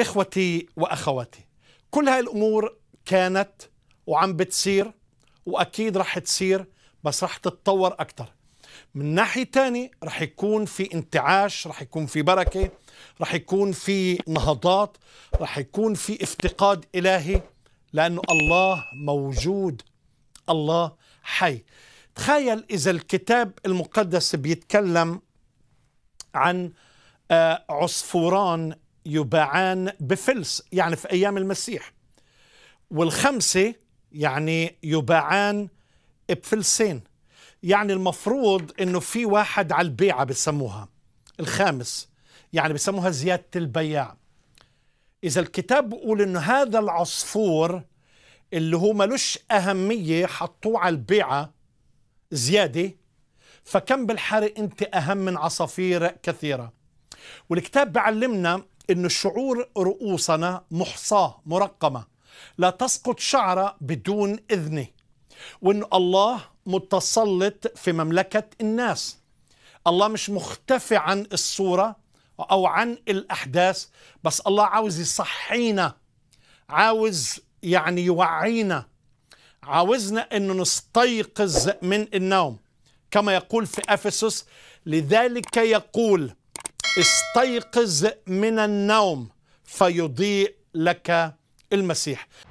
إخوتي وأخواتي كل هاي الأمور كانت وعم بتصير وأكيد رح تصير بس رح تتطور أكثر من ناحية تاني رح يكون في انتعاش رح يكون في بركة رح يكون في نهضات رح يكون في افتقاد إلهي لأنه الله موجود الله حي تخيل إذا الكتاب المقدس بيتكلم عن آه، عصفوران يباعان بفلس يعني في أيام المسيح والخمسة يعني يباعان بفلسين يعني المفروض انه في واحد على البيعة بسموها الخامس يعني بسموها زيادة البياع إذا الكتاب بقول انه هذا العصفور اللي هو ملوش أهمية حطوه على البيعة زيادة فكم بالحرق أنت أهم من عصافير كثيرة والكتاب بعلمنا أن الشعور رؤوسنا محصاة مرقمة لا تسقط شعرة بدون إذنه وأن الله متسلط في مملكة الناس الله مش مختفي عن الصورة أو عن الأحداث بس الله عاوز يصحينا عاوز يعني يوعينا عاوزنا أنه نستيقظ من النوم كما يقول في أفسس لذلك يقول استيقظ من النوم فيضيء لك المسيح